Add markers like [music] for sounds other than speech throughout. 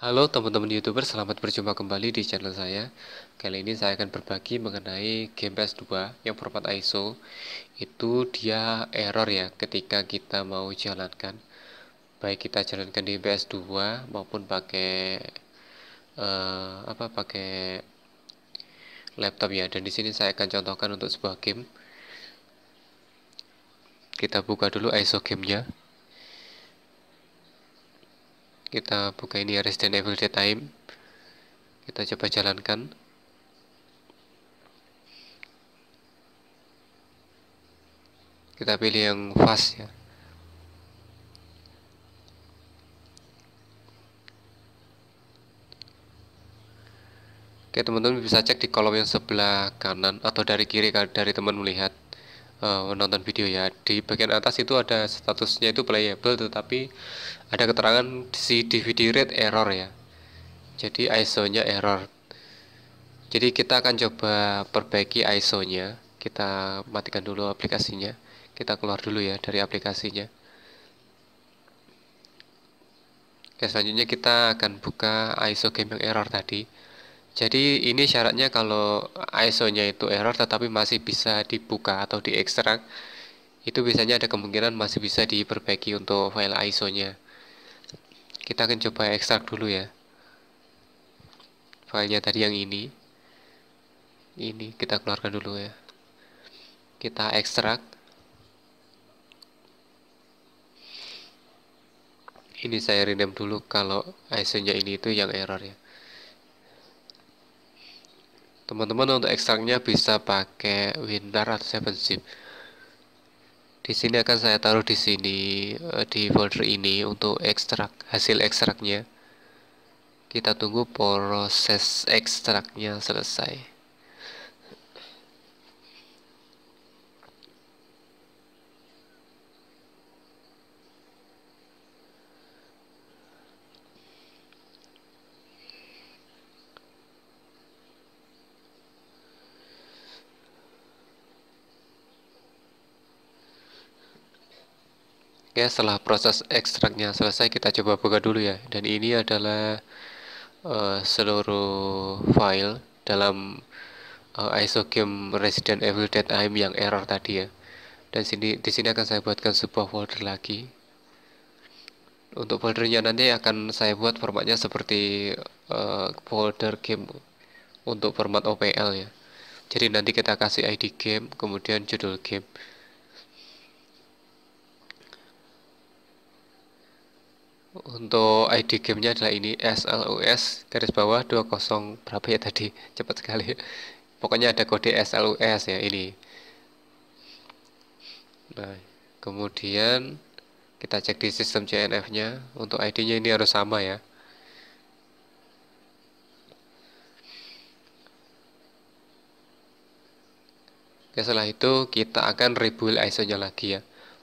Halo teman-teman youtuber, selamat berjumpa kembali di channel saya Kali ini saya akan berbagi mengenai game PS2 yang format ISO Itu dia error ya ketika kita mau jalankan Baik kita jalankan di PS2 maupun pakai uh, apa pakai laptop ya Dan di sini saya akan contohkan untuk sebuah game Kita buka dulu ISO gamenya kita buka ini ya Resident Evil Time kita coba jalankan kita pilih yang fast ya Oke teman-teman bisa cek di kolom yang sebelah kanan atau dari kiri dari teman melihat uh, nonton video ya di bagian atas itu ada statusnya itu playable tetapi ada keterangan si DVD rate error ya jadi ISO nya error jadi kita akan coba perbaiki ISO nya kita matikan dulu aplikasinya kita keluar dulu ya dari aplikasinya Oke selanjutnya kita akan buka ISO game yang error tadi jadi ini syaratnya kalau ISO-nya itu error tetapi masih bisa dibuka atau diekstrak, itu biasanya ada kemungkinan masih bisa diperbaiki untuk file ISO-nya. Kita akan coba ekstrak dulu ya. Filenya tadi yang ini. Ini kita keluarkan dulu ya. Kita ekstrak. Ini saya rename dulu kalau ISO-nya ini itu yang error ya teman-teman untuk ekstraknya bisa pakai Winrar atau Seven Zip di sini akan saya taruh di sini eh, di folder ini untuk ekstrak hasil ekstraknya kita tunggu proses ekstraknya selesai Oke, setelah proses ekstraknya selesai, kita coba buka dulu ya. Dan ini adalah uh, seluruh file dalam uh, eh, ISO game Resident Evil Dead Aim yang error tadi ya. Dan sini di sini akan saya buatkan sebuah folder lagi. Untuk foldernya nanti akan saya buat formatnya seperti uh, folder game untuk format OPL ya. Jadi nanti kita kasih ID game, kemudian judul game. untuk ID gamenya adalah ini SLUS garis bawah 20 berapa ya tadi [laughs] cepat sekali pokoknya ada kode SLUS ya ini nah kemudian kita cek di sistem CNF nya untuk ID nya ini harus sama ya Oke, setelah itu kita akan rebuild ISO nya lagi ya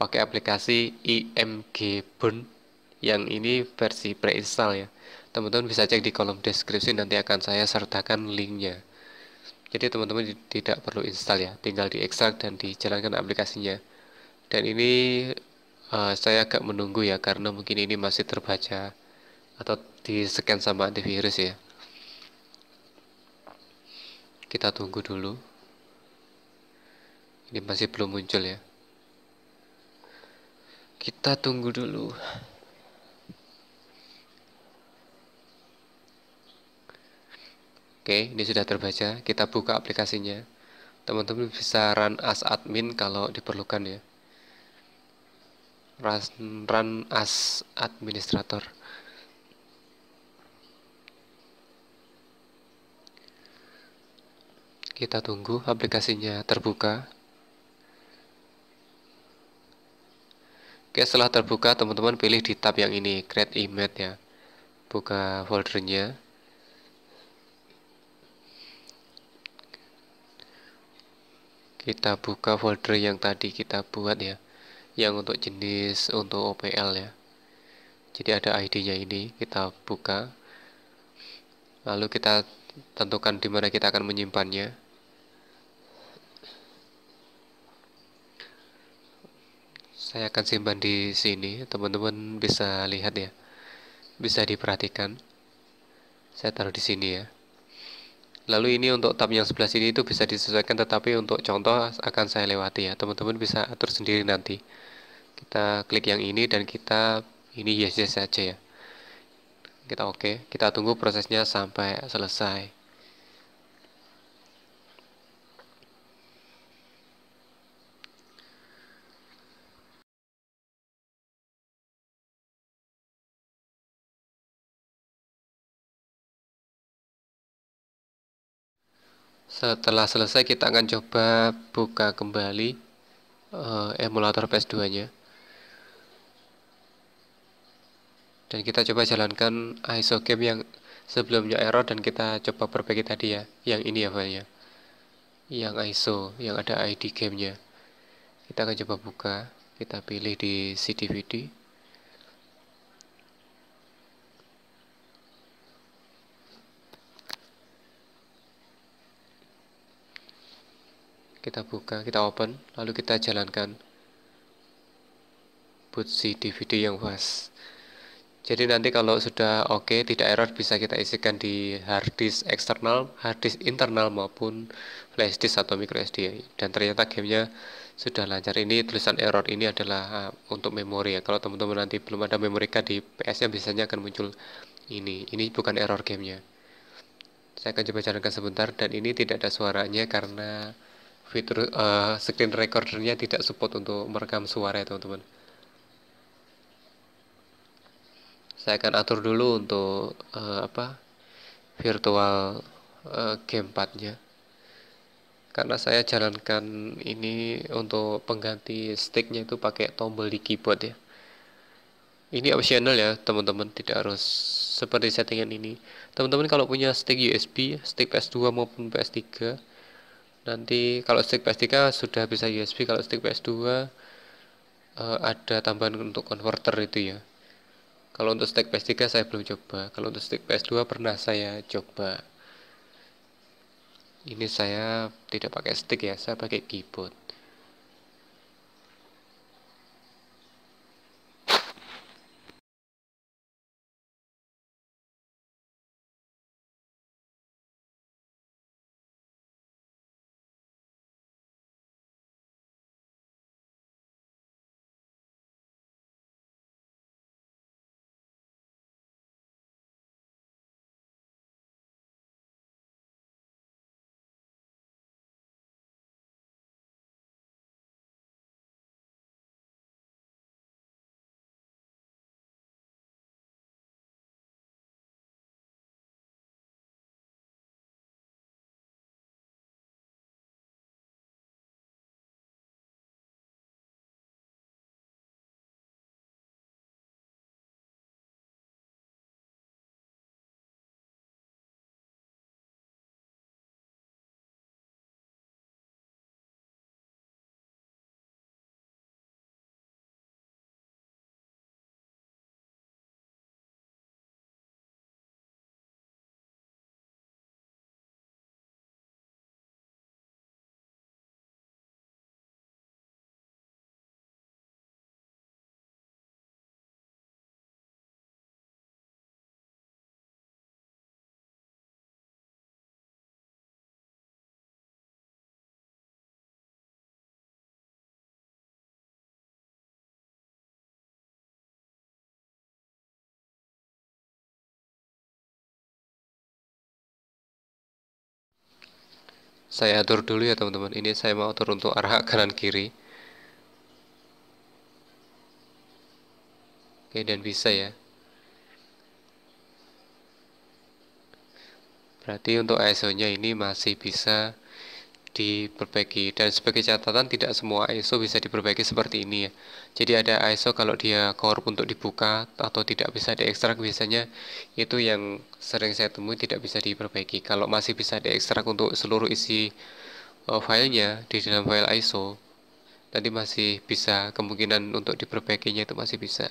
pakai aplikasi IMG Burn yang ini versi preinstall ya teman-teman bisa cek di kolom deskripsi nanti akan saya sertakan linknya jadi teman-teman tidak perlu install ya tinggal di extract dan dijalankan aplikasinya dan ini uh, saya agak menunggu ya karena mungkin ini masih terbaca atau di scan sama antivirus ya kita tunggu dulu ini masih belum muncul ya kita tunggu dulu Oke, ini sudah terbaca. Kita buka aplikasinya. Teman-teman bisa run as admin kalau diperlukan ya. Run, run as administrator. Kita tunggu aplikasinya terbuka. Oke, setelah terbuka, teman-teman pilih di tab yang ini, create image ya. Buka foldernya. kita buka folder yang tadi kita buat ya yang untuk jenis untuk OPL ya jadi ada ID nya ini kita buka lalu kita tentukan di mana kita akan menyimpannya saya akan simpan di sini teman-teman bisa lihat ya bisa diperhatikan saya taruh di sini ya Lalu ini untuk tab yang sebelah sini itu bisa disesuaikan tetapi untuk contoh akan saya lewati ya. Teman-teman bisa atur sendiri nanti. Kita klik yang ini dan kita ini yes yes saja ya. Kita oke, okay. kita tunggu prosesnya sampai selesai. setelah selesai kita akan coba buka kembali uh, emulator PS2 nya dan kita coba jalankan ISO game yang sebelumnya error dan kita coba perbaiki tadi ya yang ini ya filenya yang ISO yang ada ID gamenya kita akan coba buka kita pilih di CDVD kita buka kita open lalu kita jalankan boot si DVD yang was jadi nanti kalau sudah oke okay, tidak error bisa kita isikan di hard disk eksternal hard disk internal maupun flash disk atau micro SD dan ternyata gamenya sudah lancar ini tulisan error ini adalah uh, untuk memori ya kalau teman-teman nanti belum ada memori card di PS nya biasanya akan muncul ini ini bukan error gamenya saya akan coba jalankan sebentar dan ini tidak ada suaranya karena fitur uh, screen recordernya tidak support untuk merekam suara ya teman-teman saya akan atur dulu untuk uh, apa virtual uh, gamepadnya karena saya jalankan ini untuk pengganti sticknya itu pakai tombol di keyboard ya ini optional ya teman-teman tidak harus seperti settingan ini teman-teman kalau punya stick USB stick PS2 maupun PS3 nanti kalau stick PS3 sudah bisa USB kalau stick PS2 uh, eh, ada tambahan untuk converter itu ya kalau untuk stick PS3 saya belum coba kalau untuk stick PS2 pernah saya coba ini saya tidak pakai stick ya saya pakai keyboard saya atur dulu ya teman-teman ini saya mau atur untuk arah kanan kiri oke dan bisa ya berarti untuk ISO nya ini masih bisa diperbaiki dan sebagai catatan tidak semua ISO bisa diperbaiki seperti ini ya jadi ada ISO kalau dia korup untuk dibuka atau tidak bisa diekstrak biasanya itu yang sering saya temui tidak bisa diperbaiki kalau masih bisa diekstrak untuk seluruh isi uh, filenya di dalam file ISO nanti masih bisa kemungkinan untuk diperbaikinya itu masih bisa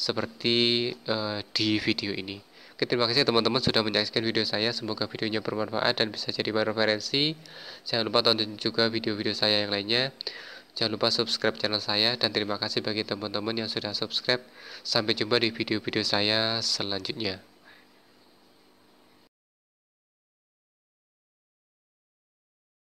seperti uh, di video ini Oke, terima kasih teman-teman sudah menyaksikan video saya. Semoga videonya bermanfaat dan bisa jadi bahan referensi. Jangan lupa tonton juga video-video saya yang lainnya. Jangan lupa subscribe channel saya dan terima kasih bagi teman-teman yang sudah subscribe. Sampai jumpa di video-video saya selanjutnya.